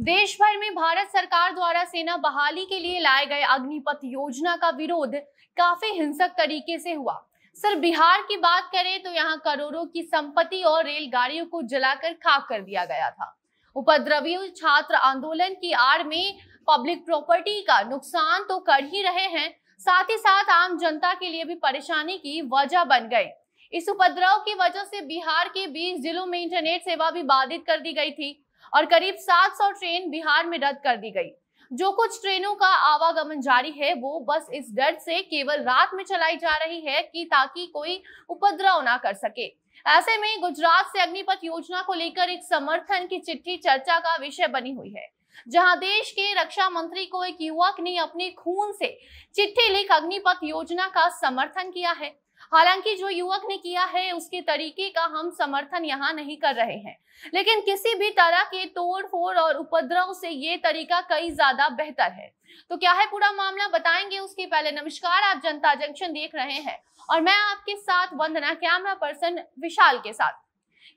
देश भर में भारत सरकार द्वारा सेना बहाली के लिए लाए गए अग्निपथ योजना का विरोध काफी हिंसक तरीके से हुआ सर बिहार की बात करें तो यहाँ करोड़ों की संपत्ति और रेलगाड़ियों को जलाकर खाक कर दिया गया था उपद्रवी छात्र आंदोलन की आड़ में पब्लिक प्रॉपर्टी का नुकसान तो कर ही रहे हैं साथ ही साथ आम जनता के लिए भी परेशानी की वजह बन गए इस उपद्रव की वजह से बिहार के 20 जिलों में इंटरनेट सेवा भी बाधित कर दी गई थी और करीब 700 ट्रेन बिहार में रद्द कर दी गई जो कुछ ट्रेनों का आवागमन जारी है वो बस इस डर से केवल रात में चलाई जा रही है कि ताकि कोई उपद्रव ना कर सके ऐसे में गुजरात से अग्निपथ योजना को लेकर एक समर्थन की चिट्ठी चर्चा का विषय बनी हुई है जहां देश के रक्षा मंत्री को एक युवक ने अपने खून से चिट्ठी लिख अग्निपथ योजना का समर्थन किया है हालांकि जो युवक ने किया है उसके तरीके का हम समर्थन यहाँ नहीं कर रहे हैं लेकिन किसी भी तरह के तोड़ फोड़ और उपद्रव से ये तरीका कई ज्यादा बेहतर है तो क्या है पूरा मामला बताएंगे उसके पहले नमस्कार आप जनता जंक्शन देख रहे हैं और मैं आपके साथ वंदना कैमरा पर्सन विशाल के साथ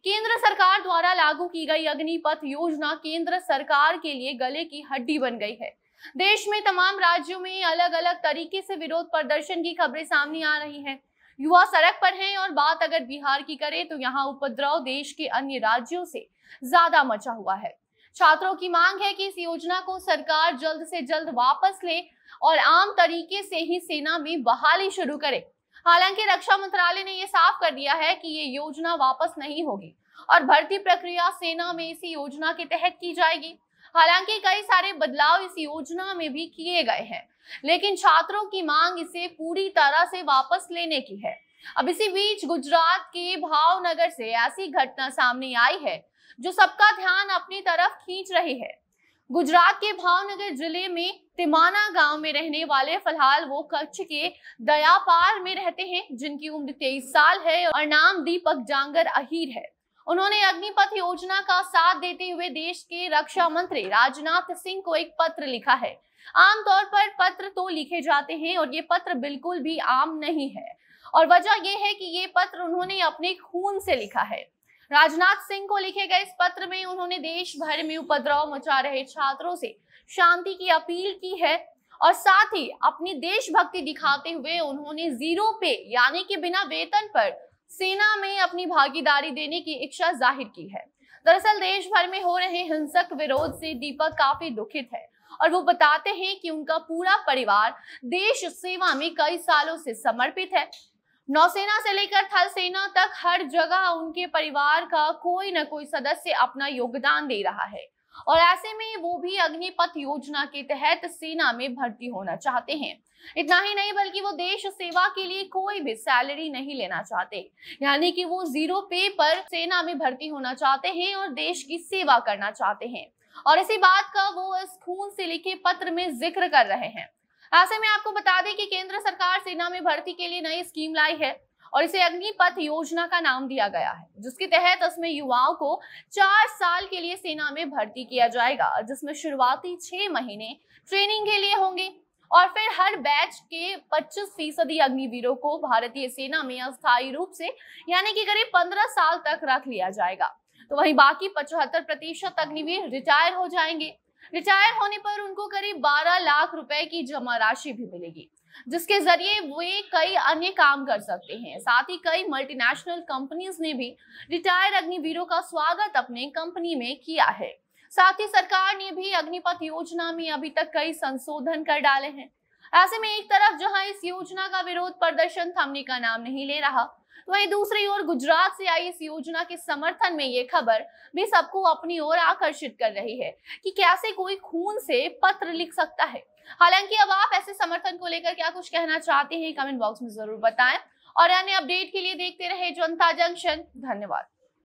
केंद्र सरकार द्वारा लागू की गई अग्निपथ योजना केंद्र सरकार के लिए गले की हड्डी बन गई है देश में तमाम राज्यों में अलग अलग तरीके से विरोध प्रदर्शन की खबरें सामने आ रही हैं युवा सड़क पर हैं और बात अगर बिहार की करें तो यहाँ उपद्रव देश के अन्य राज्यों से ज्यादा मचा हुआ है छात्रों की मांग है कि इस योजना को सरकार जल्द से जल्द वापस ले और आम तरीके से ही सेना में बहाली शुरू करे हालांकि रक्षा मंत्रालय ने यह साफ कर दिया है कि ये योजना वापस नहीं होगी और भर्ती प्रक्रिया सेना में इसी योजना के तहत की जाएगी हालांकि कई सारे बदलाव इस योजना में भी किए गए हैं लेकिन छात्रों की मांग इसे पूरी तरह से वापस लेने की है अब इसी बीच गुजरात के भावनगर से ऐसी घटना सामने आई है जो सबका ध्यान अपनी तरफ खींच रही है गुजरात के भावनगर जिले में तिमाना गांव में रहने वाले फिलहाल वो कच्छ के दयापार में रहते हैं जिनकी उम्र तेईस साल है और नाम दीपक जांगर अहीर है उन्होंने अग्निपथ योजना का साथ देते हुए देश के रक्षा मंत्री राजनाथ सिंह को एक पत्र लिखा है आमतौर पर पत्र तो लिखे जाते हैं और ये पत्र बिल्कुल भी आम नहीं है और वजह यह है कि ये पत्र उन्होंने अपने खून से लिखा है राजनाथ सिंह को लिखे गए इस पत्र में उन्होंने देश भर में उपद्रव मचा रहे छात्रों से शांति की अपील की है और साथ ही अपनी देशभक्ति दिखाते हुए उन्होंने जीरो पे यानी कि बिना वेतन पर सेना में अपनी भागीदारी देने की इच्छा जाहिर की है दरअसल देश भर में हो रहे हिंसक विरोध से दीपक काफी दुखित है और वो बताते हैं कि उनका पूरा परिवार देश सेवा में कई सालों से समर्पित है नौसेना से लेकर थल सेना तक हर जगह उनके परिवार का कोई न कोई सदस्य अपना योगदान दे रहा है और ऐसे में वो भी अग्निपथ योजना के तहत सेना में भर्ती होना चाहते हैं इतना ही नहीं बल्कि वो देश सेवा के लिए कोई भी सैलरी नहीं लेना चाहते यानी कि वो जीरो पे पर सेना में भर्ती होना चाहते हैं और देश की सेवा करना चाहते हैं और इसी बात का वो इस खून से लिखे पत्र में जिक्र कर रहे हैं ऐसे में आपको बता दें कि केंद्र सरकार सेना में भर्ती के लिए नई स्कीम लाई है और इसे अग्निपथ योजना का नाम दिया गया है जिसके तहत इसमें युवाओं को चार साल के लिए सेना में भर्ती किया जाएगा जिसमें शुरुआती छह महीने ट्रेनिंग के लिए होंगे और फिर हर बैच के 25 फीसदी अग्निवीरों को भारतीय सेना में अस्थायी रूप से यानी कि करीब 15 साल तक रख लिया जाएगा तो वहीं बाकी 75 प्रतिशत अग्निवीर रिटायर हो जाएंगे रिटायर होने पर उनको करीब 12 लाख रुपए की जमा राशि भी मिलेगी जिसके जरिए वे कई अन्य काम कर सकते हैं साथ ही कई मल्टीनेशनल कंपनीज ने भी रिटायर्ड अग्निवीरों का स्वागत अपने कंपनी में किया है साथ ही सरकार ने भी अग्निपथ योजना में अभी तक कई संशोधन कर डाले हैं ऐसे में एक तरफ जहां इस योजना का विरोध प्रदर्शन थमने का नाम नहीं ले रहा तो वहीं दूसरी ओर गुजरात से आई इस योजना के समर्थन में ये खबर भी सबको अपनी ओर आकर्षित कर रही है कि कैसे कोई खून से पत्र लिख सकता है हालांकि अब आप ऐसे समर्थन को लेकर क्या कुछ कहना चाहते हैं कमेंट बॉक्स में जरूर बताएं और अन्य अपडेट के लिए देखते रहे जनता जंक्शन धन्यवाद